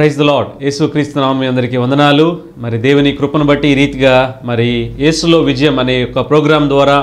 praise the lord Yesu క్రీస్తునామి అందరికీ వందనాలు మరి దేవుని కృపను బట్టి ఈ రీతిగా మరి యేసులో విజయం అనే యొక్క ప్రోగ్రాం ద్వారా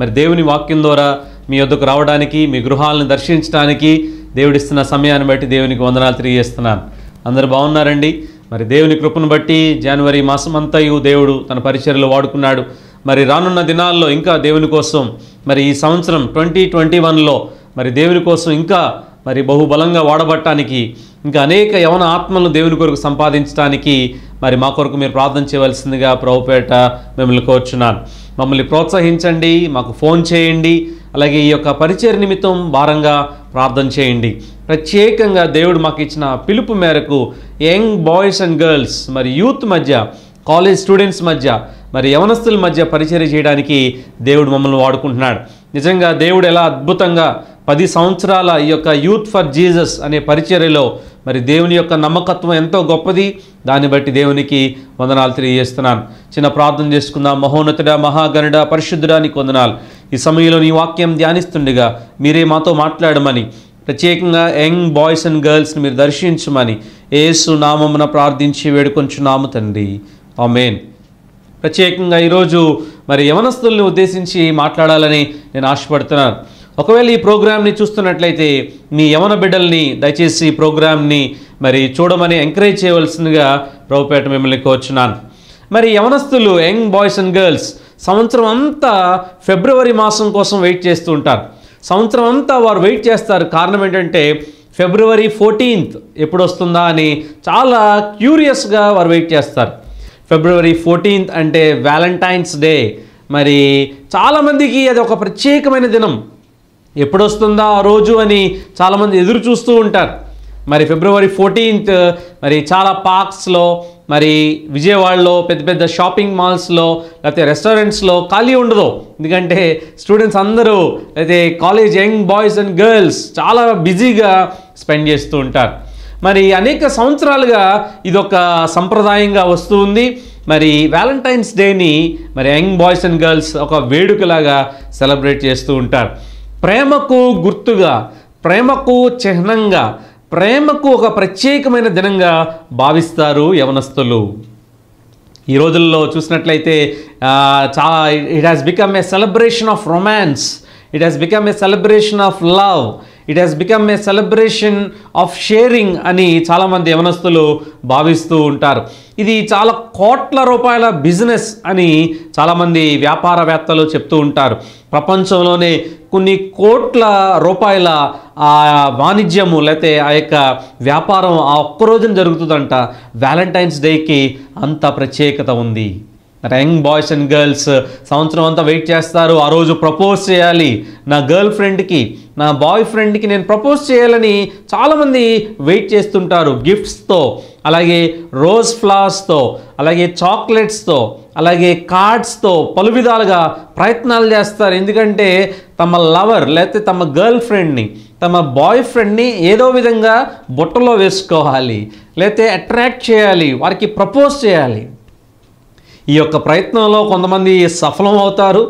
మరి దేవుని వాక్యం ద్వారా మీ వద్దకు రావడానికి మీ గృహాలను దర్శించడానికి దేవుడిస్తున్న సమయాన్ని బట్టి దేవునికి వందనాలు తెలియజేస్తున్నాను అందరు బాగున్నారండి మరి దేవుని కృపను బట్టి జనవరి మాసం అంతయు దేవుడు తన పరిచయలు వాడుకున్నాడు మరి రానున్న దినాల్లో ఇంకా దేవుని కోసం మరి ఈ సంవత్సరం ట్వంటీ ట్వంటీ వన్లో మరి దేవుని కోసం ఇంకా మరి బహుబలంగా వాడబట్టానికి ఇంకా అనేక యవన ఆత్మలను దేవుని కొరకు సంపాదించడానికి మరి మా కొరకు మీరు ప్రార్థన చేయవలసిందిగా ప్రభుపేట మిమ్మల్ని కోరుచున్నాను మమ్మల్ని ప్రోత్సహించండి మాకు ఫోన్ చేయండి అలాగే ఈ యొక్క పరిచయ నిమిత్తం భారంగా ప్రార్థన చేయండి ప్రత్యేకంగా దేవుడు మాకు ఇచ్చిన పిలుపు మేరకు యంగ్ బాయ్స్ అండ్ గర్ల్స్ మరి యూత్ మధ్య కాలేజ్ స్టూడెంట్స్ మధ్య మరి యవనస్తుల మధ్య పరిచయం చేయడానికి దేవుడు మమ్మల్ని వాడుకుంటున్నాడు నిజంగా దేవుడు ఎలా అద్భుతంగా పది సంవత్సరాల ఈ యొక్క యూత్ ఫర్ జీసస్ అనే పరిచర్యలో మరి దేవుని యొక్క నమ్మకత్వం ఎంతో గొప్పది దాన్ని బట్టి దేవునికి వందనాలు తెలియజేస్తున్నాను చిన్న ప్రార్థన చేసుకుందాం మహోన్నతుడా మహాగణుడ పరిశుద్ధుడా నీకు వందనాలు ఈ సమయంలో నీ వాక్యం ధ్యానిస్తుండగా మీరే మాతో మాట్లాడమని ప్రత్యేకంగా యంగ్ బాయ్స్ అండ్ గర్ల్స్ని మీరు దర్శించమని ఏసు నామమున ప్రార్థించి వేడుకొంచున్నాము తండ్రి ఆ మెయిన్ ప్రత్యేకంగా ఈరోజు మరి యవనస్తుల్ని ఉద్దేశించి మాట్లాడాలని నేను ఆశపడుతున్నాను ఒకవేళ ఈ ప్రోగ్రామ్ని చూస్తున్నట్లయితే మీ యవన బిడ్డల్ని దయచేసి ఈ ప్రోగ్రామ్ని మరి చూడమని ఎంకరేజ్ చేయవలసిందిగా ప్రభుపేట మిమ్మల్ని కోరుచున్నాను మరి యవనస్తులు యంగ్ బాయ్స్ అండ్ గర్ల్స్ సంవత్సరం అంతా ఫిబ్రవరి మాసం కోసం వెయిట్ చేస్తూ ఉంటారు సంవత్సరం అంతా వారు వెయిట్ చేస్తారు కారణం ఏంటంటే ఫిబ్రవరి ఫోర్టీన్త్ ఎప్పుడు వస్తుందా అని చాలా క్యూరియస్గా వారు వెయిట్ చేస్తారు ఫిబ్రవరి ఫోర్టీన్త్ అంటే వ్యాలంటైన్స్ డే మరి చాలామందికి అది ఒక ప్రత్యేకమైన దినం ఎప్పుడొస్తుందా ఆ రోజు అని చాలామంది ఎదురు చూస్తూ ఉంటారు మరి ఫిబ్రవరి ఫోర్టీన్త్ మరి చాలా పార్క్స్లో మరి విజయవాడలో పెద్ద పెద్ద షాపింగ్ మాల్స్లో లేకపోతే రెస్టారెంట్స్లో ఖాళీ ఉండదు ఎందుకంటే స్టూడెంట్స్ అందరూ అయితే college young boys and girls చాలా బిజీగా స్పెండ్ చేస్తూ ఉంటారు మరి అనేక సంవత్సరాలుగా ఇదొక సంప్రదాయంగా వస్తూ ఉంది మరి వ్యాలంటైన్స్ డేని మరి యంగ్ బాయ్స్ అండ్ గర్ల్స్ ఒక వేడుకలాగా సెలబ్రేట్ చేస్తూ ఉంటారు ప్రేమకు గుర్తుగా ప్రేమకు చిహ్నంగా ప్రేమకు ఒక ప్రత్యేకమైన దినంగా భావిస్తారు యవనస్తులు ఈ రోజుల్లో చూసినట్లయితే చా it has become a celebration of romance it has become a celebration of love it has become a celebration of sharing అని చాలామంది యవనస్తులు భావిస్తూ ఉంటారు ఇది చాలా కోట్ల రూపాయల బిజినెస్ అని చాలామంది వ్యాపారవేత్తలు చెప్తూ ఉంటారు ప్రపంచంలోనే కొన్ని కోట్ల రూపాయల ఆ వాణిజ్యము లేకపోతే ఆ యొక్క వ్యాపారం ఆ ఒక్కరోజున జరుగుతుందంట వ్యాలంటైన్స్ డేకి అంత ప్రత్యేకత ఉంది యంగ్ బాయ్స్ అండ్ గర్ల్స్ సంవత్సరం అంతా వెయిట్ చేస్తారు ఆ రోజు ప్రపోజ్ చేయాలి నా గర్ల్ ఫ్రెండ్కి నా బాయ్ ఫ్రెండ్కి నేను ప్రపోజ్ చేయాలని చాలామంది వెయిట్ చేస్తుంటారు గిఫ్ట్స్తో అలాగే రోజ్ ఫ్లవర్స్తో అలాగే చాక్లెట్స్తో అలాగే కార్డ్స్తో పలు విధాలుగా ప్రయత్నాలు చేస్తారు ఎందుకంటే తమ లవర్ లేకపోతే తమ గర్ల్ ఫ్రెండ్ని తమ బాయ్ ఫ్రెండ్ని ఏదో విధంగా బుట్టలో వేసుకోవాలి లేకపోతే అట్రాక్ట్ చేయాలి వారికి ప్రపోజ్ చేయాలి ఈ యొక్క ప్రయత్నంలో కొంతమంది సఫలం అవుతారు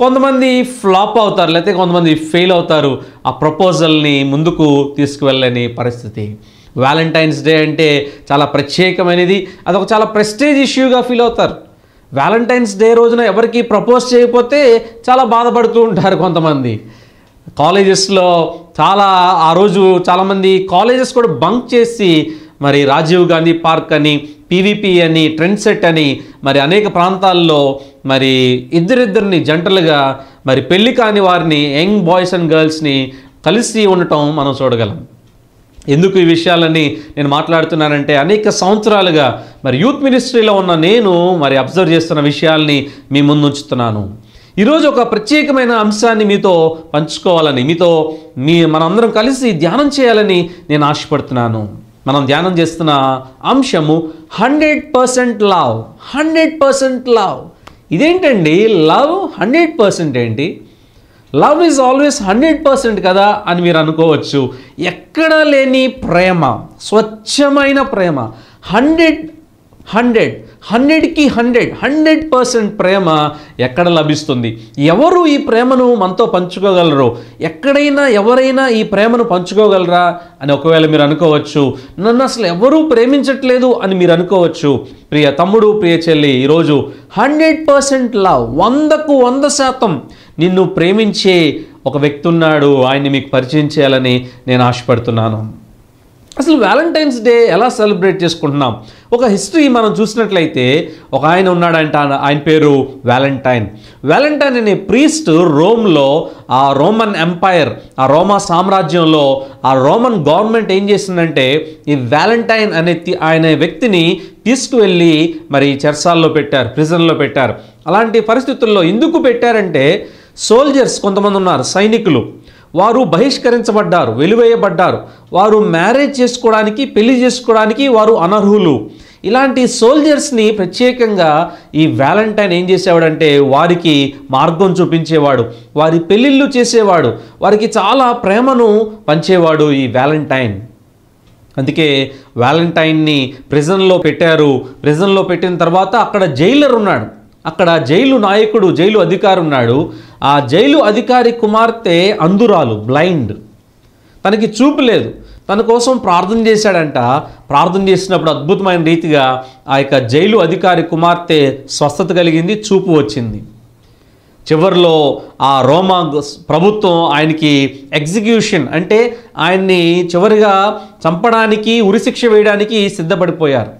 కొంతమంది ఫ్లాప్ అవుతారు లేకపోతే కొంతమంది ఫెయిల్ అవుతారు ఆ ప్రపోజల్ని ముందుకు తీసుకువెళ్ళని పరిస్థితి వ్యాలంటైన్స్ డే అంటే చాలా ప్రత్యేకమైనది అదొక చాలా ప్రెస్టేజ్ ఇష్యూగా ఫీల్ అవుతారు వ్యాలంటైన్స్ డే రోజున ఎవరికి ప్రపోజ్ చేయకపోతే చాలా బాధపడుతూ ఉంటారు కొంతమంది కాలేజెస్లో చాలా ఆ రోజు చాలామంది కాలేజెస్ కూడా బంక్ చేసి మరి రాజీవ్ గాంధీ పార్క్ అని పీవీపీ అని ట్రెండ్ సెట్ అని మరి అనేక ప్రాంతాల్లో మరి ఇద్దరిద్దరిని జంటలుగా మరి పెళ్లి కాని వారిని యంగ్ బాయ్స్ అండ్ గర్ల్స్ని కలిసి ఉండటం మనం చూడగలం ఎందుకు ఈ విషయాలని నేను మాట్లాడుతున్నానంటే అనేక సంవత్సరాలుగా మరి యూత్ మినిస్ట్రీలో ఉన్న నేను మరి అబ్జర్వ్ చేస్తున్న విషయాల్ని మీ ముందుంచుతున్నాను ఈరోజు ఒక ప్రత్యేకమైన అంశాన్ని మీతో పంచుకోవాలని మీతో మీ మనందరం కలిసి ధ్యానం చేయాలని నేను ఆశపడుతున్నాను మనం ధ్యానం చేస్తున్న అంశము hundred percent love hundred percent love ఇదేంటండి లవ్ హండ్రెడ్ పర్సెంట్ ఏంటి love is always hundred percent కదా అని మీరు అనుకోవచ్చు ఎక్కడ లేని ప్రేమ స్వచ్ఛమైన ప్రేమ హండ్రెడ్ హండ్రెడ్ హండ్రెడ్కి హండ్రెడ్ హండ్రెడ్ పర్సెంట్ ప్రేమ ఎక్కడ లభిస్తుంది ఎవరు ఈ ప్రేమను మనతో పంచుకోగలరు ఎక్కడైనా ఎవరైనా ఈ ప్రేమను పంచుకోగలరా అని ఒకవేళ మీరు అనుకోవచ్చు నన్ను అసలు ఎవరూ ప్రేమించట్లేదు అని మీరు అనుకోవచ్చు ప్రియ తమ్ముడు ప్రియ చెల్లి ఈరోజు హండ్రెడ్ పర్సెంట్ లా వందకు వంద శాతం నిన్ను ప్రేమించే ఒక వ్యక్తి ఉన్నాడు ఆయన్ని మీకు పరిచయం చేయాలని నేను ఆశపడుతున్నాను అసలు వ్యాలంటైన్స్ డే ఎలా సెలబ్రేట్ చేసుకుంటున్నాం ఒక హిస్టరీ మనం చూసినట్లయితే ఒక ఆయన ఉన్నాడంట ఆయన పేరు వ్యాలంటైన్ వ్యాలంటైన్ అనే ప్రీస్ట్ రోమ్లో ఆ రోమన్ ఎంపైర్ ఆ రోమా సామ్రాజ్యంలో ఆ రోమన్ గవర్నమెంట్ ఏం చేసిందంటే ఈ వ్యాలంటైన్ అనే ఆయన వ్యక్తిని తీసుకువెళ్ళి మరి చర్చాల్లో పెట్టారు ప్రిజన్లో పెట్టారు అలాంటి పరిస్థితుల్లో ఎందుకు పెట్టారంటే సోల్జర్స్ కొంతమంది ఉన్నారు సైనికులు వారు బహిష్కరించబడ్డారు వెలువేయబడ్డారు వారు మ్యారేజ్ చేసుకోవడానికి పెళ్లి చేసుకోవడానికి వారు అనర్హులు ఇలాంటి సోల్జర్స్ని ప్రత్యేకంగా ఈ వ్యాలంటైన్ ఏం చేసేవాడంటే వారికి మార్గం చూపించేవాడు వారి పెళ్ళిళ్ళు చేసేవాడు వారికి చాలా ప్రేమను పంచేవాడు ఈ వ్యాలంటైన్ అందుకే వ్యాలంటైన్ని ప్రిజన్లో పెట్టారు ప్రిజన్లో పెట్టిన తర్వాత అక్కడ జైలర్ ఉన్నాడు అక్కడ జైలు నాయకుడు జైలు అధికారి ఉన్నాడు ఆ జైలు అధికారి కుమార్తె అందురాలు బ్లైండ్ తనకి చూపు లేదు తన కోసం ప్రార్థన చేశాడంట ప్రార్థన చేసినప్పుడు అద్భుతమైన రీతిగా ఆ యొక్క జైలు అధికారి కుమార్తె స్వస్థత కలిగింది చూపు వచ్చింది చివరిలో ఆ రోమా ప్రభుత్వం ఆయనకి ఎగ్జిక్యూషన్ అంటే ఆయన్ని చివరిగా చంపడానికి ఉరిశిక్ష వేయడానికి సిద్ధపడిపోయారు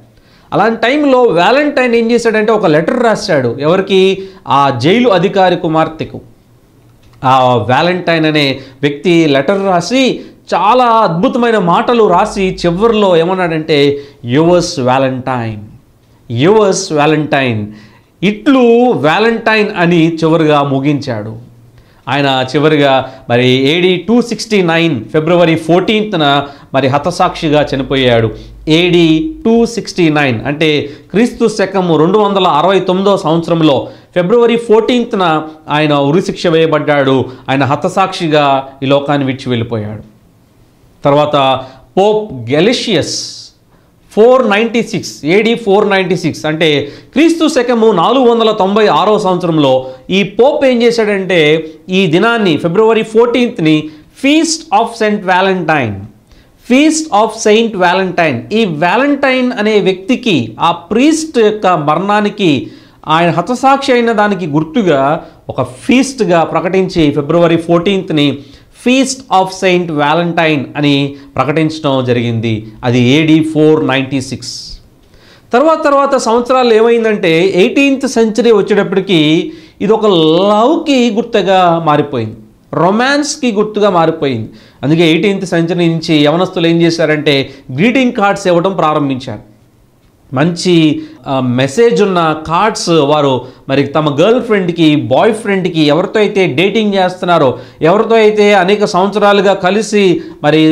అలాంటి టైంలో వ్యాలంటైన్ ఏం చేశాడంటే ఒక లెటర్ రాశాడు ఎవరికి ఆ జైలు అధికారి కుమార్తెకు ఆ వ్యాలంటైన్ అనే వ్యక్తి లెటర్ రాసి చాలా అద్భుతమైన మాటలు రాసి చివరిలో ఏమన్నాడంటే యువర్స్ వ్యాలంటైన్ యువర్స్ వ్యాలంటైన్ ఇట్లు వ్యాలంటైన్ అని చివరిగా ముగించాడు ఆయన చివరిగా మరి AD two sixty nine February ఫోర్టీన్త్న మరి హతసాక్షిగా చనిపోయాడు ఏడి టూ సిక్స్టీ నైన్ అంటే క్రీస్తు శకము రెండు వందల అరవై తొమ్మిదో సంవత్సరంలో ఫిబ్రవరి ఫోర్టీన్త్న ఆయన ఉరిశిక్ష వేయబడ్డాడు ఆయన హతసాక్షిగా ఈ లోకాన్ని విడిచి వెళ్ళిపోయాడు తర్వాత Pope Gelasius four ninety six AD four ninety six అంటే క్రీస్తు శకము నాలుగు వందల తొంభై ఆరో సంవత్సరంలో ఈ పోప్ ఏం చేశాడంటే ఈ దినాన్ని ఫిబ్రవరి ఫోర్టీన్త్ని feast of Saint Valentine feast of Saint Valentine ఈ వ్యాలంటైన్ అనే వ్యక్తికి ఆ ప్రీస్ట్ యొక్క మరణానికి ఆయన హతసాక్షి అయిన దానికి గుర్తుగా ఒక ఫీస్ట్గా ప్రకటించి ఫిబ్రవరి ఫోర్టీన్త్ని ఫీస్ట్ ఆఫ్ సెయింట్ వ్యాలంటైన్ అని ప్రకటించడం జరిగింది అది ఏడి ఫోర్ నైంటీ సిక్స్ తర్వాత తర్వాత సంవత్సరాలు ఏమైందంటే ఎయిటీన్త్ సెంచరీ వచ్చేటప్పటికి ఇది ఒక లవ్కి గుర్తగా మారిపోయింది రొమాన్స్కి గుర్తుగా మారిపోయింది అందుకే ఎయిటీన్త్ సెంచరీ నుంచి యవనస్తులు ఏం చేశారంటే గ్రీటింగ్ కార్డ్స్ ఇవ్వడం ప్రారంభించారు మంచి మెసేజ్ ఉన్న కార్డ్స్ వారు మరి తమ గర్ల్ ఫ్రెండ్కి బాయ్ ఫ్రెండ్కి ఎవరితో అయితే డేటింగ్ చేస్తున్నారో ఎవరితో అయితే అనేక సంవత్సరాలుగా కలిసి మరి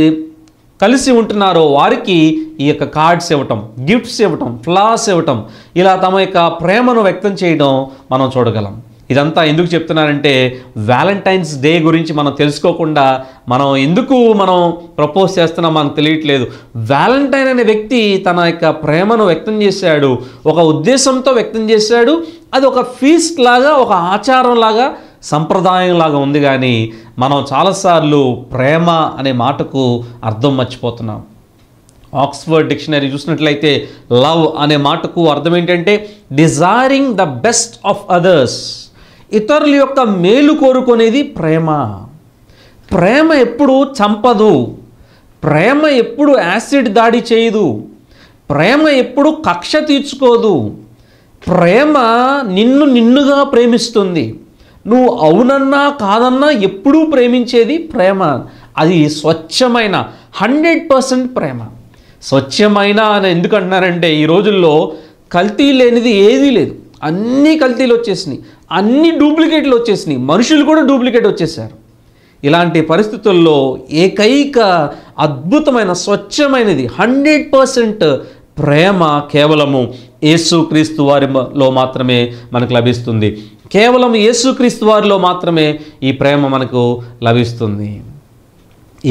కలిసి ఉంటున్నారో వారికి ఈ యొక్క కార్డ్స్ ఇవ్వటం గిఫ్ట్స్ ఇవ్వటం ఫ్లాస్ ఇవ్వటం ఇలా తమ యొక్క ప్రేమను వ్యక్తం చేయడం మనం చూడగలం ఇదంతా ఎందుకు చెప్తున్నారంటే వ్యాలంటైన్స్ డే గురించి మనం తెలుసుకోకుండా మనం ఎందుకు మనం ప్రపోజ్ చేస్తున్నా మనకు తెలియట్లేదు వ్యాలంటైన్ అనే వ్యక్తి తన యొక్క ప్రేమను వ్యక్తం చేశాడు ఒక ఉద్దేశంతో వ్యక్తం చేశాడు అది ఒక ఫీస్ట్ లాగా ఒక ఆచారం లాగా సంప్రదాయంలాగా ఉంది కానీ మనం చాలాసార్లు ప్రేమ అనే మాటకు అర్థం మర్చిపోతున్నాం ఆక్స్ఫర్డ్ డిక్షనరీ చూసినట్లయితే లవ్ అనే మాటకు అర్థం ఏంటంటే desiring the best of others ఇతరుల యొక్క మేలు కోరుకునేది ప్రేమ ప్రేమ ఎప్పుడు చంపదు ప్రేమ ఎప్పుడు యాసిడ్ దాడి చేయదు ప్రేమ ఎప్పుడు కక్ష తీర్చుకోదు ప్రేమ నిన్ను నిన్నుగా ప్రేమిస్తుంది నువ్వు అవునన్నా కాదన్నా ఎప్పుడూ ప్రేమించేది ప్రేమ అది స్వచ్ఛమైన హండ్రెడ్ పర్సెంట్ ప్రేమ స్వచ్ఛమైన అని ఎందుకంటున్నారంటే ఈ రోజుల్లో కల్తీ లేనిది ఏదీ లేదు అన్ని కల్తీలు వచ్చేసినాయి అన్ని డూప్లికేట్లు వచ్చేసినాయి మనుషులు కూడా డూప్లికేట్ వచ్చేసారు ఇలాంటి పరిస్థితుల్లో ఏకైక అద్భుతమైన స్వచ్ఛమైనది హండ్రెడ్ పర్సెంట్ ప్రేమ కేవలము యేసుక్రీస్తు వారిలో మాత్రమే మనకు లభిస్తుంది కేవలం యేసుక్రీస్తు వారిలో మాత్రమే ఈ ప్రేమ మనకు లభిస్తుంది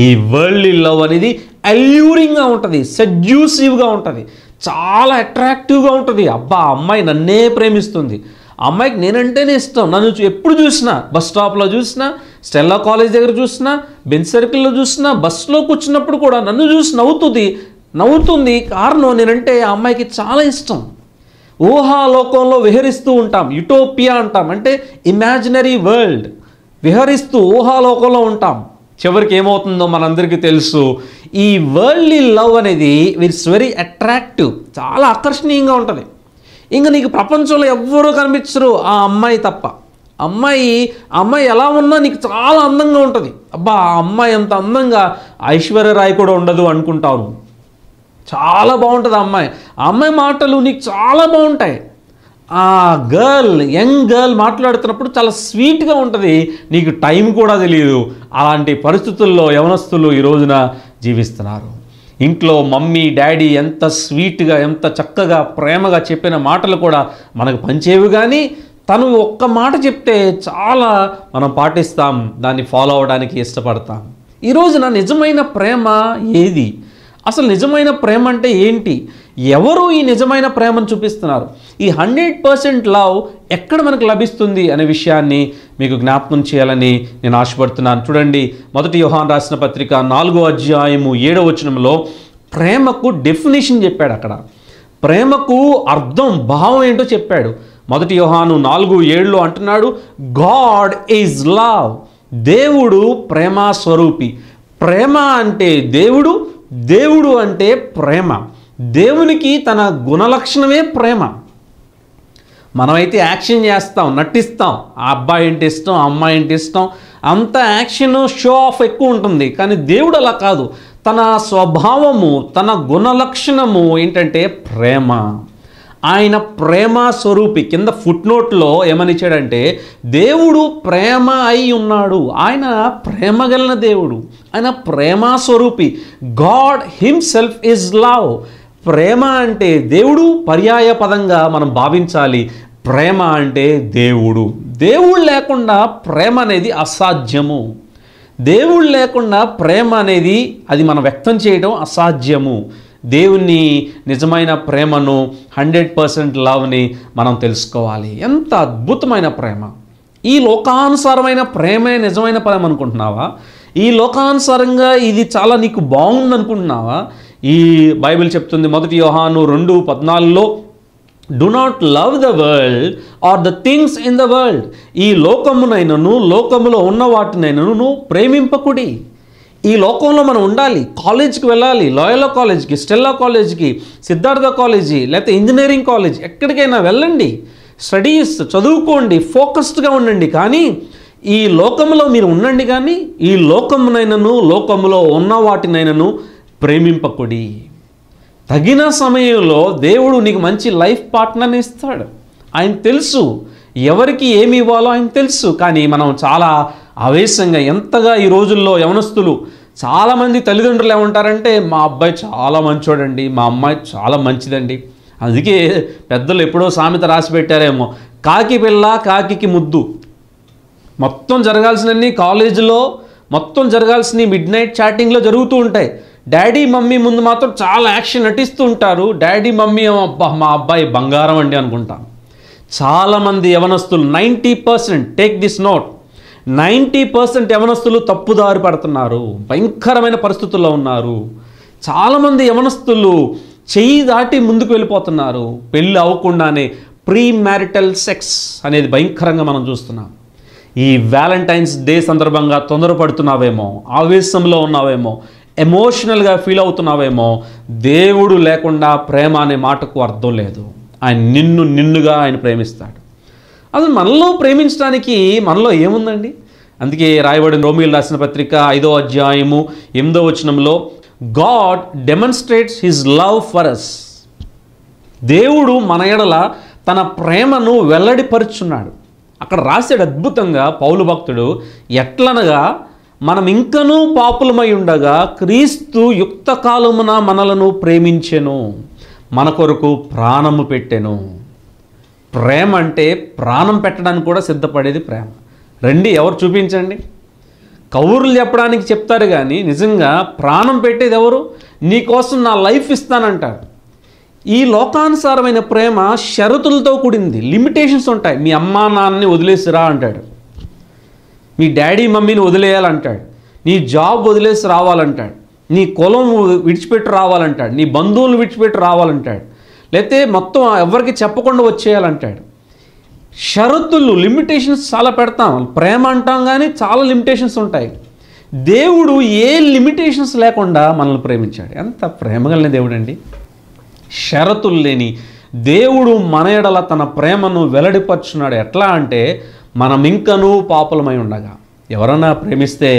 ఈ వరల్డ్ లవ్ అనేది అల్యూరింగ్గా ఉంటుంది సెడ్యూసివ్గా ఉంటుంది చాలా అట్రాక్టివ్గా ఉంటుంది అబ్బా అమ్మాయి నన్నే ప్రేమిస్తుంది అమ్మాయికి నేనంటేనే ఇష్టం నన్ను ఎప్పుడు చూసినా బస్ స్టాప్లో చూసినా స్టెల్లా కాలేజ్ దగ్గర చూసినా బెంచ్ సర్కిల్లో చూసినా బస్సులో కూర్చున్నప్పుడు కూడా నన్ను చూసి నవ్వుతుంది నవ్వుతుంది కారణం నేనంటే ఆ అమ్మాయికి చాలా ఇష్టం ఊహాలోకంలో విహరిస్తూ ఉంటాం యుటోపియా అంటాం అంటే ఇమాజినరీ వరల్డ్ విహరిస్తూ ఊహాలోకంలో ఉంటాం చివరికి ఏమవుతుందో మనందరికీ తెలుసు ఈ వరల్డ్లీ లవ్ అనేది ఇట్స్ వెరీ అట్రాక్టివ్ చాలా ఆకర్షణీయంగా ఉంటుంది ఇంకా నీకు ప్రపంచంలో ఎవ్వరూ కనిపించరు ఆ అమ్మాయి తప్ప అమ్మాయి అమ్మాయి ఎలా ఉన్నా నీకు చాలా అందంగా ఉంటుంది అబ్బా ఆ అమ్మాయి అంత అందంగా ఐశ్వర్యరాయ్ కూడా ఉండదు అనుకుంటావు చాలా బాగుంటుంది అమ్మాయి ఆ అమ్మాయి మాటలు నీకు చాలా బాగుంటాయి ఆ గర్ల్ యంగ్ గర్ల్ మాట్లాడుతున్నప్పుడు చాలా స్వీట్గా ఉంటుంది నీకు టైం కూడా తెలియదు అలాంటి పరిస్థితుల్లో యవనస్తులు ఈ రోజున జీవిస్తున్నారు ఇంట్లో మమ్మీ డాడీ ఎంత స్వీట్గా ఎంత చక్కగా ప్రేమగా చెప్పిన మాటలు కూడా మనకు పంచేవి కానీ తను ఒక్క మాట చెప్తే చాలా మనం పాటిస్తాం దాన్ని ఫాలో అవడానికి ఇష్టపడతాం ఈ రోజున నిజమైన ప్రేమ ఏది అసలు నిజమైన ప్రేమ అంటే ఏంటి ఎవరు ఈ నిజమైన ప్రేమను చూపిస్తున్నారు ఈ హండ్రెడ్ పర్సెంట్ లవ్ ఎక్కడ మనకు లభిస్తుంది అనే విషయాన్ని మీకు జ్ఞాపకం చేయాలని నేను ఆశపడుతున్నాను చూడండి మొదటి వ్యూహాన్ రాసిన పత్రిక నాలుగో అధ్యాయము ఏడో వచనంలో ప్రేమకు డెఫినేషన్ చెప్పాడు అక్కడ ప్రేమకు అర్థం భావం ఏంటో చెప్పాడు మొదటి వ్యూహాను నాలుగు ఏళ్ళు అంటున్నాడు గాడ్ ఈజ్ లవ్ దేవుడు ప్రేమ స్వరూపి ప్రేమ అంటే దేవుడు దేవుడు అంటే ప్రేమ దేవునికి తన గుణలక్షణమే ప్రేమ మనమైతే యాక్షన్ చేస్తాం నటిస్తాం ఆ అబ్బాయి ఇంటి ఇష్టం అమ్మాయి ఇంటి ఇష్టం అంత యాక్షన్ షో ఆఫ్ ఎక్కువ ఉంటుంది కానీ దేవుడు అలా కాదు తన స్వభావము తన గుణలక్షణము ఏంటంటే ప్రేమ ఆయన ప్రేమ స్వరూపి కింద ఫుట్ నోట్లో ఏమనిచ్చాడంటే దేవుడు ప్రేమ అయి ఉన్నాడు ఆయన ప్రేమ దేవుడు ఆయన ప్రేమ స్వరూపి గాడ్ హిమ్సెల్ఫ్ ఇస్ లవ్ ప్రేమ అంటే దేవుడు పర్యాయ పదంగా మనం భావించాలి ప్రేమ అంటే దేవుడు దేవుడు లేకుండా ప్రేమ అనేది అసాధ్యము దేవుడు లేకుండా ప్రేమ అనేది అది మనం వ్యక్తం చేయడం అసాధ్యము దేవుణ్ణి నిజమైన ప్రేమను హండ్రెడ్ పర్సెంట్ లవ్ని మనం తెలుసుకోవాలి ఎంత అద్భుతమైన ప్రేమ ఈ లోకానుసారమైన ప్రేమే నిజమైన ప్రేమ అనుకుంటున్నావా ఈ లోకానుసారంగా ఇది చాలా నీకు బాగుంది అనుకుంటున్నావా ఈ బైబిల్ చెప్తుంది మొదటి యోహాను రెండు పద్నాలుగులో do not love the world or the things in the world ఈ లోకమునైనను లోకములో ఉన్న వాటినైనను నువ్వు ప్రేమింపకుడి ఈ లోకంలో మనం ఉండాలి కాలేజ్కి వెళ్ళాలి లాయలో కాలేజ్కి స్టెల్లా కాలేజ్కి సిద్ధార్థ కాలేజీ లేకపోతే ఇంజనీరింగ్ కాలేజ్ ఎక్కడికైనా వెళ్ళండి స్టడీస్ చదువుకోండి ఫోకస్డ్గా ఉండండి కానీ ఈ లోకంలో మీరు ఉండండి కానీ ఈ లోకమునైనను లోకంలో ఉన్న వాటినైనను ప్రేమింపకుడి తగిన సమయంలో దేవుడు నీకు మంచి లైఫ్ పార్ట్నర్ని ఇస్తాడు ఆయన తెలుసు ఎవరికి ఏమి ఇవ్వాలో ఆయన తెలుసు కానీ మనం చాలా ఆవేశంగా ఎంతగా ఈ రోజుల్లో యవనస్తులు చాలామంది తల్లిదండ్రులు ఏమంటారంటే మా అబ్బాయి చాలా మంచోడండి మా అమ్మాయి చాలా మంచిదండి అందుకే పెద్దలు ఎప్పుడో సామెత రాసి పెట్టారేమో కాకి పిల్ల కాకి ముద్దు మొత్తం జరగాల్సినన్ని కాలేజీలో మొత్తం జరగాల్సినవి మిడ్ నైట్ చాటింగ్లో జరుగుతూ ఉంటాయి డాడీ మమ్మీ ముందు మాత్రం చాలా యాక్షన్ నటిస్తూ ఉంటారు డాడీ మమ్మీ అబ్బా మా అబ్బాయి బంగారం అండి అనుకుంటాను చాలామంది యవనస్తులు ninety percent take this note ninety percent యవనస్తులు తప్పుదారి పడుతున్నారు భయంకరమైన పరిస్థితుల్లో ఉన్నారు చాలామంది యవనస్తులు చెయ్యి దాటి ముందుకు వెళ్ళిపోతున్నారు పెళ్ళి అవ్వకుండానే ప్రీ మ్యారిటల్ సెక్స్ అనేది భయంకరంగా మనం చూస్తున్నాం ఈ వ్యాలంటైన్స్ డే సందర్భంగా తొందరపడుతున్నావేమో ఆవేశంలో ఉన్నావేమో ఎమోషనల్గా ఫీల్ అవుతున్నావేమో దేవుడు లేకుండా ప్రేమ అనే మాటకు అర్థం లేదు ఆయన నిన్ను నిన్నుగా ఆయన ప్రేమిస్తాడు అసలు మనలో ప్రేమించడానికి మనలో ఏముందండి అందుకే రాయబడిన రోమిల్ రాసిన పత్రిక ఐదో అధ్యాయము ఎనిమిదో వచనంలో God demonstrates his love for us దేవుడు మన ఎడల తన ప్రేమను వెల్లడిపరుచున్నాడు అక్కడ రాసాడు అద్భుతంగా పౌలు భక్తుడు ఎట్లనగా మనం ఇంకనూ పాపులమై ఉండగా క్రీస్తు యుక్త కాలమున మనలను ప్రేమించెను మన కొరకు ప్రాణము పెట్టెను ప్రేమ అంటే ప్రాణం పెట్టడానికి కూడా సిద్ధపడేది ప్రేమ రండి ఎవరు చూపించండి కౌరులు చెప్పడానికి చెప్తారు కానీ నిజంగా ప్రాణం పెట్టేది ఎవరు నీకోసం నా లైఫ్ ఇస్తానంటాడు ఈ లోకానుసారమైన ప్రేమ షరతులతో కూడింది లిమిటేషన్స్ ఉంటాయి మీ అమ్మా నాన్నని వదిలేసిరా అంటాడు మీ డాడీ మమ్మీని వదిలేయాలంటాడు నీ జాబ్ వదిలేసి రావాలంటాడు నీ కులం విడిచిపెట్టి రావాలంటాడు నీ బంధువులను విడిచిపెట్టి రావాలంటాడు లేకపోతే మొత్తం ఎవరికి చెప్పకుండా వచ్చేయాలంటాడు షరతులు లిమిటేషన్స్ చాలా పెడతాం ప్రేమ అంటాం కానీ చాలా లిమిటేషన్స్ ఉంటాయి దేవుడు ఏ లిమిటేషన్స్ లేకుండా మనల్ని ప్రేమించాడు ఎంత ప్రేమగలిగిన దేవుడు అండి షరతులు లేని దేవుడు మన ఎడల తన ప్రేమను వెల్లడిపరుచున్నాడు ఎట్లా అంటే మనం ఇంకనూ పాపలమై ఉండగా ఎవరన్నా ప్రేమిస్తే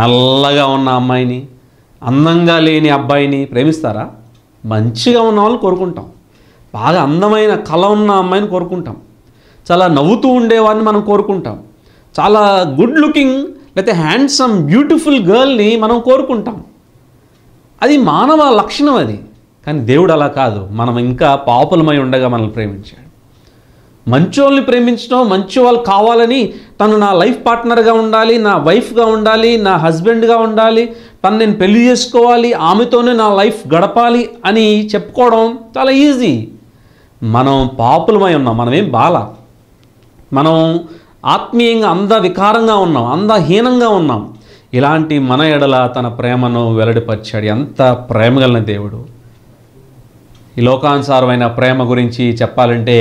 నల్లగా ఉన్న అమ్మాయిని అందంగా లేని అబ్బాయిని ప్రేమిస్తారా మంచిగా ఉన్న వాళ్ళని కోరుకుంటాం బాగా అందమైన కళ ఉన్న అమ్మాయిని కోరుకుంటాం చాలా నవ్వుతూ ఉండేవాడిని మనం కోరుకుంటాం చాలా గుడ్ లుకింగ్ లేకపోతే హ్యాండ్సమ్ బ్యూటిఫుల్ గర్ల్ని మనం కోరుకుంటాం అది మానవ లక్షణం అది కానీ దేవుడు అలా కాదు మనం ఇంకా పాపులమై ఉండగా మనల్ని ప్రేమించాడు మంచోళ్ళని ప్రేమించడం మంచి వాళ్ళు కావాలని తను నా లైఫ్ పార్ట్నర్గా ఉండాలి నా వైఫ్గా ఉండాలి నా హస్బెండ్గా ఉండాలి తను నేను పెళ్లి చేసుకోవాలి ఆమెతోనే నా లైఫ్ గడపాలి అని చెప్పుకోవడం చాలా ఈజీ మనం పాపులమై ఉన్నాం మనమేం బాల మనం ఆత్మీయంగా అంద వికారంగా ఉన్నాం అందహీనంగా ఉన్నాం ఇలాంటి మన ఎడల తన ప్రేమను వెల్లడిపరిచాడు ఎంత ప్రేమగలన దేవుడు ఈ లోకానుసారమైన ప్రేమ గురించి చెప్పాలంటే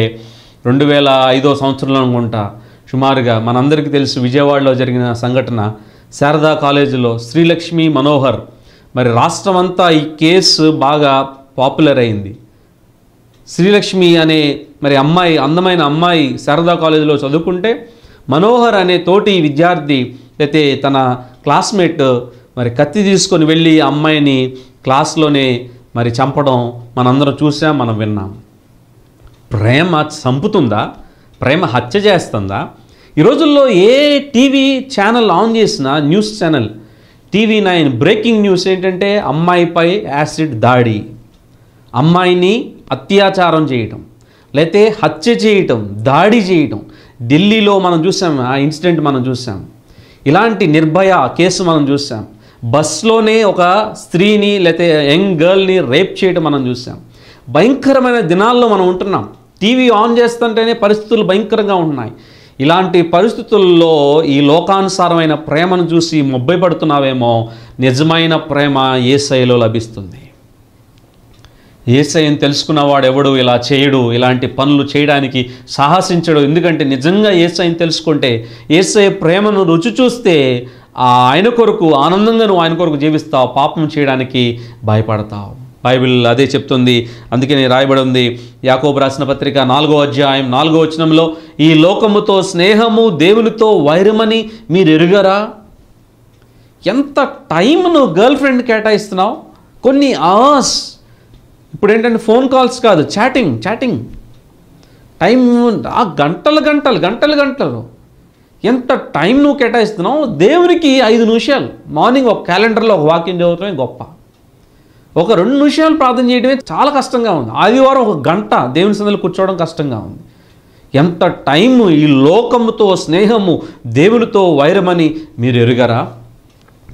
రెండు వేల ఐదో సంవత్సరంలో అనుకుంటా సుమారుగా మనందరికీ తెలుసు విజయవాడలో జరిగిన సంఘటన శారదా కాలేజీలో శ్రీలక్ష్మి మనోహర్ మరి రాష్ట్రం అంతా ఈ కేసు బాగా పాపులర్ అయింది శ్రీలక్ష్మి అనే మరి అమ్మాయి అందమైన అమ్మాయి శారదా కాలేజీలో చదువుకుంటే మనోహర్ అనే తోటి విద్యార్థి అయితే తన క్లాస్మేట్ మరి కత్తి తీసుకొని వెళ్ళి అమ్మాయిని క్లాస్లోనే మరి చంపడం మనందరం చూసాం మనం విన్నాం ప్రేమ చంపుతుందా ప్రేమ హత్య చేస్తుందా ఈ రోజుల్లో ఏ టీవీ ఛానల్ ఆన్ చేసినా news channel TV nine breaking news ఏంటంటే అమ్మాయిపై యాసిడ్ దాడి అమ్మాయిని అత్యాచారం చేయటం లేతే హత్య చేయటం దాడి చేయటం ఢిల్లీలో మనం చూసాం ఆ ఇన్సిడెంట్ మనం చూసాం ఇలాంటి నిర్భయ కేసు మనం చూసాం బస్లోనే ఒక స్త్రీని లేతే యంగ్ గర్ల్ని రేప్ చేయటం మనం చూసాం భయంకరమైన దినాల్లో మనం ఉంటున్నాం టీవీ ఆన్ చేస్తుంటేనే పరిస్థితులు భయంకరంగా ఉన్నాయి ఇలాంటి పరిస్థితుల్లో ఈ లోకానుసారమైన ప్రేమను చూసి మొబ్బై పడుతున్నావేమో నిజమైన ప్రేమ ఏసైలో లభిస్తుంది ఏసైని తెలుసుకున్నవాడు ఎవడు ఇలా చేయడు ఇలాంటి పనులు చేయడానికి సాహసించడు ఎందుకంటే నిజంగా ఏసైని తెలుసుకుంటే ఏసై ప్రేమను రుచి చూస్తే ఆయన కొరకు ఆనందంగా నువ్వు ఆయన కొరకు జీవిస్తావు పాపం చేయడానికి భయపడతావు బైబిల్ అదే చెప్తుంది అందుకే నేను రాయబడి ఉంది యాకోబు రాసిన పత్రిక నాలుగో అధ్యాయం నాలుగో వచనంలో ఈ లోకముతో స్నేహము దేవునితో వైరమని మీరు ఎరుగరా ఎంత టైం నువ్వు గర్ల్ ఫ్రెండ్ కేటాయిస్తున్నావు కొన్ని అవర్స్ ఇప్పుడు ఏంటంటే ఫోన్ కాల్స్ కాదు చాటింగ్ చాటింగ్ టైం ఆ గంటలు గంటలు గంటలు గంటలు ఎంత టైం నువ్వు కేటాయిస్తున్నావు దేవునికి ఐదు నిమిషాలు మార్నింగ్ ఒక క్యాలెండర్లో ఒక వాకింగ్ చదువుతామే గొప్ప ఒక రెండు నిమిషాలు ప్రార్థన చేయడమే చాలా కష్టంగా ఉంది ఆదివారం ఒక గంట దేవుని సందలు కూర్చోవడం కష్టంగా ఉంది ఎంత టైం ఈ లోకముతో స్నేహము దేవునితో వైరమని మీరు ఎరుగరా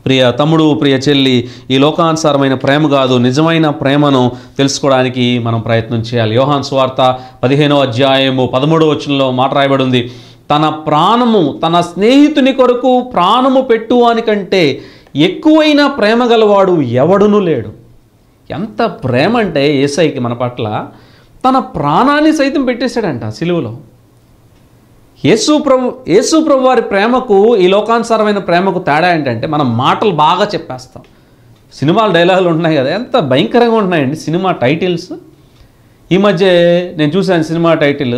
ప్రియ తమ్ముడు ప్రియ చెల్లి ఈ లోకానుసారమైన ప్రేమ కాదు నిజమైన ప్రేమను తెలుసుకోవడానికి మనం ప్రయత్నం చేయాలి యోహాన్ స్వార్త పదిహేనో అధ్యాయము పదమూడో వచనంలో మాట రాయబడి ఉంది తన ప్రాణము తన స్నేహితుని కొరకు ప్రాణము పెట్టు అని కంటే ఎక్కువైన ప్రేమ గలవాడు ఎవడునూ లేడు ఎంత ప్రేమ అంటే ఏసైకి మన పట్ల తన ప్రాణాన్ని సైతం పెట్టేశాడంట సిలువలో యేసు ప్రభు యేసు ప్రభు వారి ప్రేమకు ఈ లోకానుసారమైన ప్రేమకు తేడా ఏంటంటే మనం మాటలు బాగా చెప్పేస్తాం సినిమాలు డైలాగులు ఉంటున్నాయి కదా ఎంత భయంకరంగా ఉంటున్నాయండి సినిమా టైటిల్స్ ఈ మధ్య నేను చూశాను సినిమా టైటిల్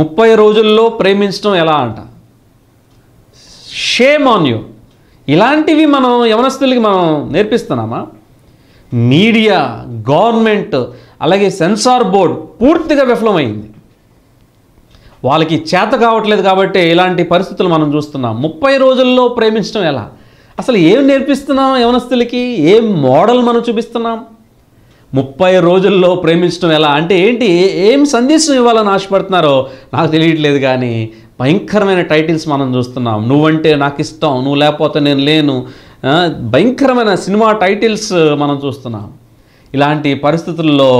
ముప్పై రోజుల్లో ప్రేమించడం ఎలా అంట షేమ్ ఆన్ యూ ఇలాంటివి మనం యవనస్తులకి మనం నేర్పిస్తున్నామా మీడియా గవర్నమెంట్ అలాగే సెన్సార్ బోర్డు పూర్తిగా విఫలమైంది వాళ్ళకి చేత కావట్లేదు కాబట్టి ఇలాంటి పరిస్థితులు మనం చూస్తున్నాం ముప్పై రోజుల్లో ప్రేమించడం ఎలా అసలు ఏం నేర్పిస్తున్నాం యవనస్తులకి ఏం మోడల్ మనం చూపిస్తున్నాం ముప్పై రోజుల్లో ప్రేమించడం ఎలా అంటే ఏంటి ఏం సందేశం ఇవ్వాలని ఆశపడుతున్నారో నాకు తెలియట్లేదు కానీ భయంకరమైన టైటిల్స్ మనం చూస్తున్నాం నువ్వంటే నాకు ఇష్టం నువ్వు లేకపోతే నేను లేను భయంకరమైన సినిమా టైటిల్స్ మనం చూస్తున్నాం ఇలాంటి పరిస్థితుల్లో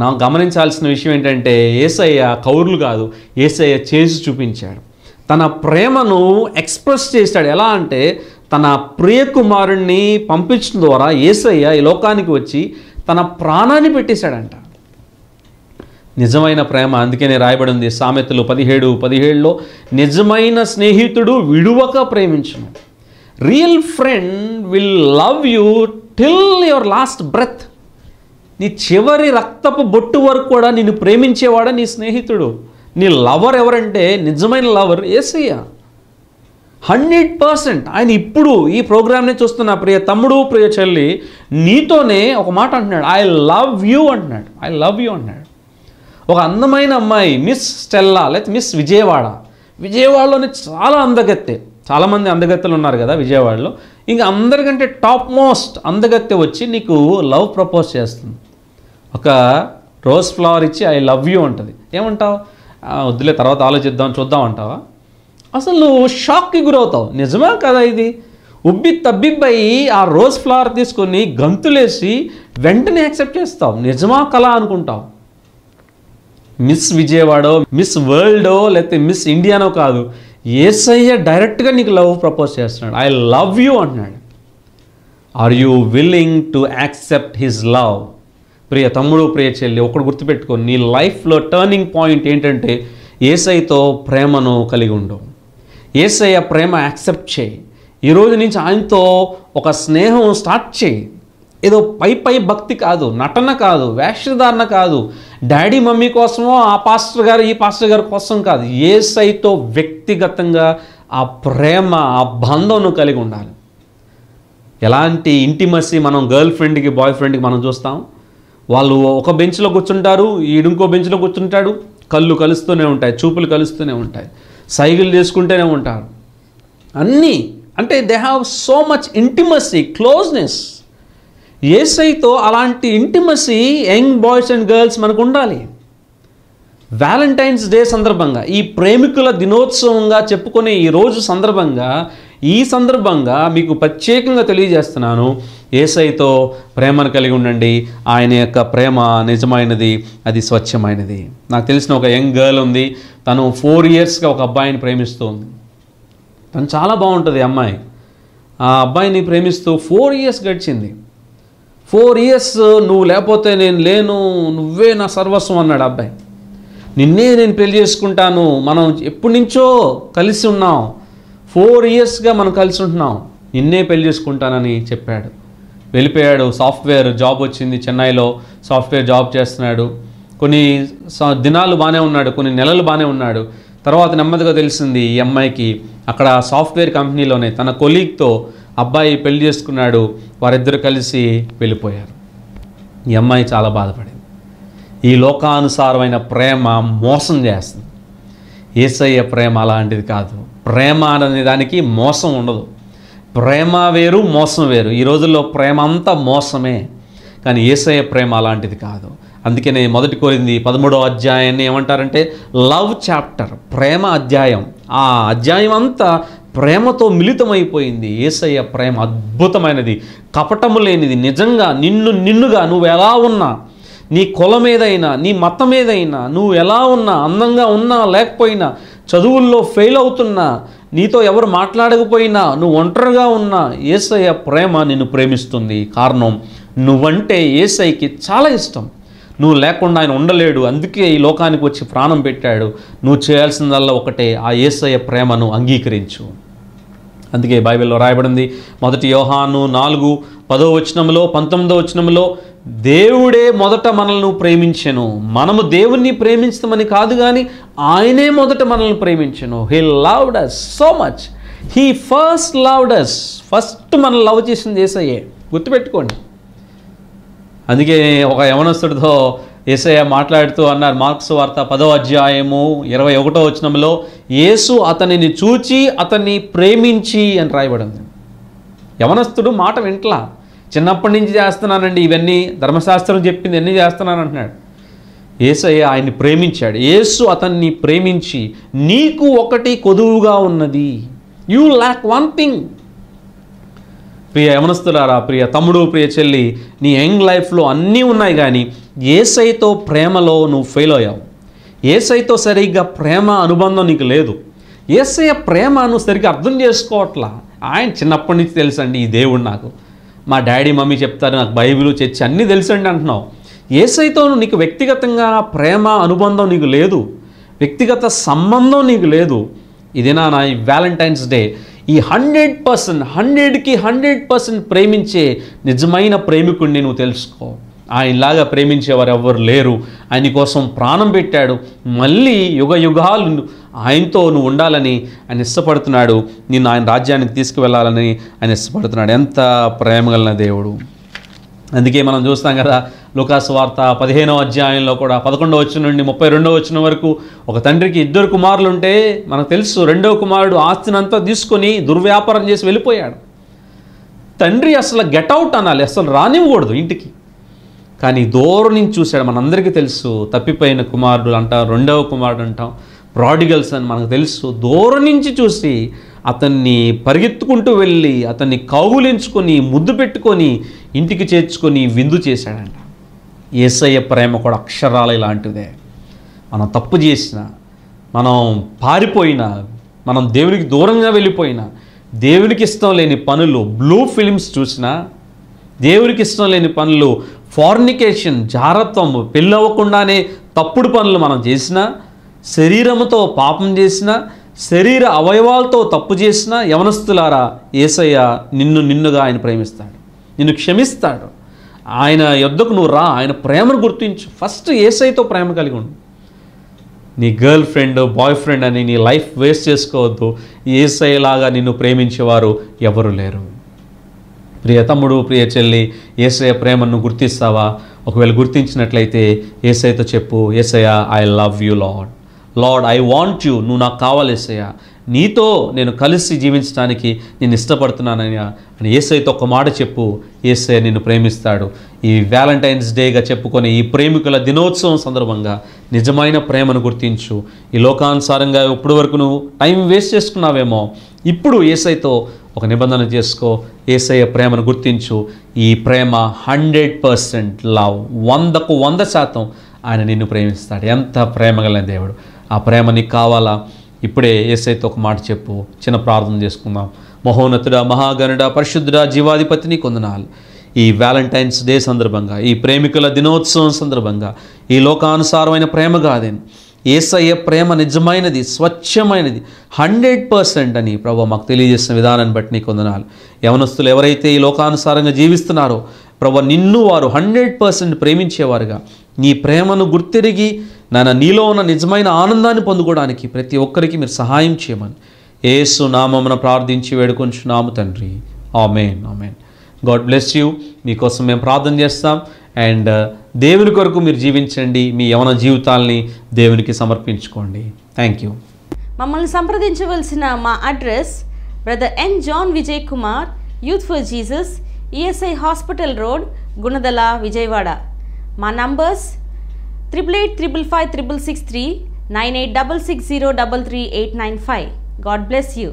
నా గమనించాల్సిన విషయం ఏంటంటే ఏసయ్య కౌర్లు కాదు ఏసయ్య చేసి చూపించాడు తన ప్రేమను ఎక్స్ప్రెస్ చేశాడు ఎలా అంటే తన ప్రియకుమారుణ్ణి పంపించడం ద్వారా ఏసయ్య ఈ లోకానికి వచ్చి తన ప్రాణాన్ని పెట్టేశాడంట నిజమైన ప్రేమ అందుకనే రాయబడింది సామెతలు పదిహేడు పదిహేడులో నిజమైన స్నేహితుడు విడువక ప్రేమించను real friend will love you till your last breath నీ చివరి రక్తపు బొట్టు వరకు కూడా నిన్ను ప్రేమించేవాడ నీ స్నేహితుడు నీ లవర్ ఎవరంటే నిజమైన లవర్ ఏసయ్య హండ్రెడ్ పర్సెంట్ ఆయన ఇప్పుడు ఈ ప్రోగ్రామ్ని చూస్తున్న ప్రియ తమ్ముడు ప్రియ చెల్లి నీతోనే ఒక మాట అంటున్నాడు ఐ లవ్ యూ అంటున్నాడు ఐ లవ్ యూ అంటున్నాడు ఒక అందమైన అమ్మాయి మిస్ స్టెల్లా లేకపోతే మిస్ విజయవాడ విజయవాడలోనే చాలా అందగత్తే చాలామంది అందగత్తెలు ఉన్నారు కదా విజయవాడలో ఇంకా అందరికంటే టాప్ మోస్ట్ అందగత్తె వచ్చి నీకు లవ్ ప్రపోజ్ చేస్తుంది ఒక రోజ్ ఫ్లవర్ ఇచ్చి ఐ లవ్ యూ ఉంటుంది ఏమంటావు వద్దులే తర్వాత ఆలోచిద్దాం చూద్దాం అంటావా అసలు నువ్వు షాక్కి గురవుతావు నిజమా కదా ఇది ఉబ్బి తబ్బిబ్బయి ఆ రోజ్ ఫ్లవర్ తీసుకొని గంతులేసి వెంటనే యాక్సెప్ట్ చేస్తావు నిజమా కళ అనుకుంటావు మిస్ విజయవాడో మిస్ వరల్డో లేకపోతే మిస్ ఇండియానో కాదు ఏసయ్య డైరెక్ట్గా నీకు లవ్ ప్రపోజ్ చేస్తున్నాడు ఐ లవ్ యూ అంటున్నాడు are you willing to accept his love ప్రియ తమ్ముడు ప్రియ చెల్లి ఒకడు గుర్తుపెట్టుకో నీ లైఫ్లో టర్నింగ్ పాయింట్ ఏంటంటే ఏసైతో ప్రేమను కలిగి ఉండు ఏసయ్య ప్రేమ యాక్సెప్ట్ చేయి ఈరోజు నుంచి ఆయనతో ఒక స్నేహం స్టార్ట్ చేయి ఏదో పై పై భక్తి కాదు నటన కాదు వేషధారణ కాదు డాడీ మమ్మీ కోసమో ఆ పాస్టర్ గారు ఈ పాస్టర్ గారి కోసం కాదు ఏ సైతో వ్యక్తిగతంగా ఆ ప్రేమ ఆ బంధంను కలిగి ఉండాలి ఎలాంటి ఇంటిమసీ మనం గర్ల్ ఫ్రెండ్కి బాయ్ ఫ్రెండ్కి మనం చూస్తాం వాళ్ళు ఒక బెంచ్లో కూర్చుంటారు ఈడు ఇంకో బెంచ్లో కూర్చుంటాడు కళ్ళు కలుస్తూనే ఉంటాయి చూపులు కలుస్తూనే ఉంటాయి సైకిల్ చేసుకుంటూనే ఉంటారు అన్నీ అంటే they have so much intimacy closeness ఏసైతో అలాంటి intimacy young boys and girls మనకు ఉండాలి వ్యాలంటైన్స్ డే సందర్భంగా ఈ ప్రేమికుల దినోత్సవంగా చెప్పుకునే ఈ రోజు సందర్భంగా ఈ సందర్భంగా మీకు ప్రత్యేకంగా తెలియజేస్తున్నాను ఏసైతో ప్రేమను కలిగి ఉండండి ఆయన యొక్క ప్రేమ నిజమైనది అది స్వచ్ఛమైనది నాకు తెలిసిన ఒక యంగ్ గర్ల్ ఉంది తను ఫోర్ ఇయర్స్గా ఒక అబ్బాయిని ప్రేమిస్తుంది తను చాలా బాగుంటుంది అమ్మాయి ఆ అబ్బాయిని ప్రేమిస్తూ ఫోర్ ఇయర్స్ గడిచింది ఫోర్ ఇయర్స్ నువ్వు లేకపోతే నేను లేను నువ్వే నా సర్వస్వం అన్నాడు అబ్బాయి నిన్నే నేను పెళ్లి చేసుకుంటాను మనం ఎప్పటి నుంచో కలిసి ఉన్నాం ఫోర్ ఇయర్స్గా మనం కలిసి ఉంటున్నాం నిన్నే పెళ్లి చేసుకుంటానని చెప్పాడు వెళ్ళిపోయాడు సాఫ్ట్వేర్ జాబ్ వచ్చింది చెన్నైలో సాఫ్ట్వేర్ జాబ్ చేస్తున్నాడు కొన్ని దినాలు బాగానే ఉన్నాడు కొన్ని నెలలు బాగానే ఉన్నాడు తర్వాత నెమ్మదిగా తెలిసింది ఈ అమ్మాయికి అక్కడ సాఫ్ట్వేర్ కంపెనీలోనే తన కొలీగ్తో అబ్బాయి పెళ్లి చేసుకున్నాడు వారిద్దరు కలిసి వెళ్ళిపోయారు ఈ అమ్మాయి చాలా బాధపడింది ఈ లోకానుసారమైన ప్రేమ మోసం చేస్తుంది ఏసయ్య ప్రేమ అలాంటిది కాదు ప్రేమ అనే దానికి మోసం ఉండదు ప్రేమ వేరు మోసం వేరు ఈ రోజుల్లో ప్రేమ అంతా మోసమే కానీ ఏసయ్య ప్రేమ అలాంటిది కాదు అందుకనే మొదటి కోరింది పదమూడవ అధ్యాయాన్ని ఏమంటారంటే లవ్ చాప్టర్ ప్రేమ అధ్యాయం ఆ అధ్యాయం అంతా ప్రేమతో మిళితమైపోయింది ఏసయ్య ప్రేమ అద్భుతమైనది కపటము లేనిది నిజంగా నిన్ను నిన్నుగా నువ్వు ఎలా ఉన్నా నీ కుల మీదైనా నీ మతం ఏదైనా నువ్వు ఎలా ఉన్నా అందంగా ఉన్నా లేకపోయినా చదువుల్లో ఫెయిల్ అవుతున్నా నీతో ఎవరు మాట్లాడకపోయినా నువ్వు ఒంటరిగా ఉన్నా ఏసయ్య ప్రేమ నిన్ను ప్రేమిస్తుంది కారణం నువ్వంటే ఏసైకి చాలా ఇష్టం నువ్వు లేకుండా ఆయన ఉండలేడు అందుకే ఈ లోకానికి వచ్చి ప్రాణం పెట్టాడు నువ్వు చేయాల్సిందల్లా ఒకటే ఆ ఏసయ్య ప్రేమను అంగీకరించు అందుకే బైబిల్లో రాయబడింది మొదటి యోహాను నాలుగు పదో వచనంలో పంతొమ్మిదో వచనంలో దేవుడే మొదట మనల్ని ప్రేమించెను మనము దేవుణ్ణి ప్రేమించమని కాదు కానీ ఆయనే మొదట మనల్ని ప్రేమించను he loved us so much he first loved us first మన లవ్ చేసింది ఏసయ్యే గుర్తుపెట్టుకోండి అందుకే ఒక యవనస్తుడితో ఏసయ్య మాట్లాడుతూ అన్నారు మార్క్స్ వార్త పదో అధ్యాయము ఇరవై ఒకటో వచ్చినంలో యేసు అతనిని చూచి అతన్ని ప్రేమించి అని రాయబడింది యవనస్తుడు మాట వింట్లా చిన్నప్పటి నుంచి చేస్తున్నానండి ఇవన్నీ ధర్మశాస్త్రం చెప్పింది అన్నీ చేస్తున్నాను అంటున్నాడు ఏసయ్య ఆయన్ని ప్రేమించాడు యేసు అతన్ని ప్రేమించి నీకు ఒకటి కొదువుగా ఉన్నది యూ ల్యాక్ వన్ థింగ్ ప్రియ యమనస్తులారా ప్రియ తమ్ముడు ప్రియ చెల్లి నీ యంగ్ లైఫ్లో అన్నీ ఉన్నాయి కానీ ఏసైతో ప్రేమలో నువ్వు ఫెయిల్ అయ్యావు ఏసైతో సరిగ్గా ప్రేమ అనుబంధం నీకు లేదు ఏసయ్య ప్రేమను సరిగ్గా అర్థం చేసుకోవట్లా ఆయన చిన్నప్పటి నుంచి తెలుసండి ఈ దేవుడు నాకు మా డాడీ మమ్మీ చెప్తారు నాకు బైబిల్ చర్చి అన్నీ తెలుసండి అంటున్నావు ఏసైతో నీకు వ్యక్తిగతంగా ప్రేమ అనుబంధం నీకు లేదు వ్యక్తిగత సంబంధం నీకు లేదు ఇది నా ఈ వ్యాలంటైన్స్ డే ఈ హండ్రెడ్ పర్సెంట్ హండ్రెడ్కి హండ్రెడ్ పర్సెంట్ ప్రేమించే నిజమైన ప్రేమికుడిని నువ్వు తెలుసుకో ఆయనలాగా ప్రేమించేవారు ఎవ్వరు లేరు ఆయన కోసం ప్రాణం పెట్టాడు మళ్ళీ యుగ యుగాలు ఆయనతో నువ్వు ఉండాలని ఆయన ఇష్టపడుతున్నాడు నిన్ను ఆయన రాజ్యానికి తీసుకువెళ్ళాలని ఆయన ఇష్టపడుతున్నాడు ఎంత ప్రేమగలన దేవుడు అందుకే మనం చూస్తాం కదా లుకాసు వార్త పదిహేనవ అధ్యాయంలో కూడా పదకొండవ వచ్చిన నుండి ముప్పై రెండవ వచ్చిన వరకు ఒక తండ్రికి ఇద్దరు కుమారులు ఉంటే మనకు తెలుసు రెండవ కుమారుడు ఆస్తిని అంతా తీసుకొని దుర్వ్యాపారం చేసి వెళ్ళిపోయాడు తండ్రి అసలు గెటౌట్ అనాలి అసలు రానివ్వకూడదు ఇంటికి కానీ దూరం నుంచి చూశాడు మనందరికీ తెలుసు తప్పిపోయిన కుమారుడు అంటాం రెండవ కుమారుడు అంటాం ప్రాడిగల్స్ అని మనకు తెలుసు దూరం నుంచి చూసి అతన్ని పరిగెత్తుకుంటూ వెళ్ళి అతన్ని కౌగులించుకొని ముద్దు పెట్టుకొని ఇంటికి చేర్చుకొని విందు చేశాడంట ఏసయ్య ప్రేమ కూడా అక్షరాలు ఇలాంటిదే మనం తప్పు చేసిన మనం పారిపోయినా మనం దేవునికి దూరంగా వెళ్ళిపోయినా దేవునికి ఇష్టం లేని పనులు బ్లూ ఫిలిమ్స్ చూసినా దేవునికి ఇష్టం లేని పనులు ఫార్నికేషన్ జారత్వం పెళ్ళవకుండానే తప్పుడు పనులు మనం చేసినా శరీరముతో పాపం చేసినా శరీర అవయవాలతో తప్పు చేసిన యవనస్తులారా ఏసయ్య నిన్ను నిన్నుగా ఆయన ప్రేమిస్తాడు నిన్ను క్షమిస్తాడు ఆయన యుద్ధకు నువ్వు రా ఆయన ప్రేమను గుర్తించు ఫస్ట్ ఏసైతో ప్రేమ కలిగి ఉండు నీ గర్ల్ ఫ్రెండ్ బాయ్ ఫ్రెండ్ అని నీ లైఫ్ వేస్ట్ చేసుకోవద్దు ఏసైలాగా నిన్ను ప్రేమించేవారు ఎవరు లేరు ప్రియ తమ్ముడు ప్రియ చెల్లి ఏసయ ప్రేమను గుర్తిస్తావా ఒకవేళ గుర్తించినట్లయితే ఏసైతో చెప్పు Yesaya I love you Lord Lord I want you నువ్వు నాకు కావాలి ఏసయ్య నీతో నేను కలిసి జీవించడానికి నేను ఇష్టపడుతున్నానయ్యా అని ఏసైతో ఒక మాట చెప్పు ఏసై నిన్ను ప్రేమిస్తాడు ఈ వ్యాలంటైన్స్ డేగా చెప్పుకొని ఈ ప్రేమికుల దినోత్సవం సందర్భంగా నిజమైన ప్రేమను గుర్తించు ఈ లోకానుసారంగా ఇప్పటి వరకు నువ్వు టైం వేస్ట్ చేసుకున్నావేమో ఇప్పుడు ఏసైతో ఒక నిబంధన చేసుకో ఏసయ్య ప్రేమను గుర్తించు ఈ ప్రేమ హండ్రెడ్ పర్సెంట్ లవ్ వందకు వంద శాతం ఆయన నిన్ను ప్రేమిస్తాడు ఎంత ప్రేమ కలిగిన దేవుడు ఆ ప్రేమ నీకు కావాలా ఇప్పుడే ఏసైతో ఒక మాట చెప్పు చిన్న ప్రార్థన చేసుకుందాం మహోన్నతుడ మహాగణుడ పరిశుద్ధుడ జీవాధిపతిని కొందనాలు ఈ వ్యాలంటైన్స్ డే సందర్భంగా ఈ ప్రేమికుల దినోత్సవం సందర్భంగా ఈ లోకానుసారమైన ప్రేమ కాదేను ఏసయ్య ప్రేమ నిజమైనది స్వచ్ఛమైనది హండ్రెడ్ పర్సెంట్ అని ప్రభు మాకు తెలియజేసిన విధానాన్ని బట్టి నీకు వందనాలు యవనస్తులు ఎవరైతే ఈ లోకానుసారంగా జీవిస్తున్నారో ప్రభు నిన్ను వారు హండ్రెడ్ పర్సెంట్ ప్రేమించేవారుగా నీ ప్రేమను గుర్తిరిగి నాన్న నీలో ఉన్న నిజమైన ఆనందాన్ని పొందుకోవడానికి ప్రతి ఒక్కరికి మీరు సహాయం చేయమని ఏసు నామమున ప్రార్థించి వేడుకొంచున్నాము తండ్రి amen amen God bless you మీకోసం మేము ప్రార్థన చేస్తాం అండ్ uh, దేవుని కొరకు మీరు జీవించండి మీ యవన జీవితాల్ని దేవునికి సమర్పించుకోండి థ్యాంక్ యూ మమ్మల్ని సంప్రదించవలసిన మా address brother N John Vijay Kumar youth for Jesus ESI hospital road Gunadala Vijayawada మా numbers triple eight triple five triple six three nine eight double six zero double three eight nine five God bless you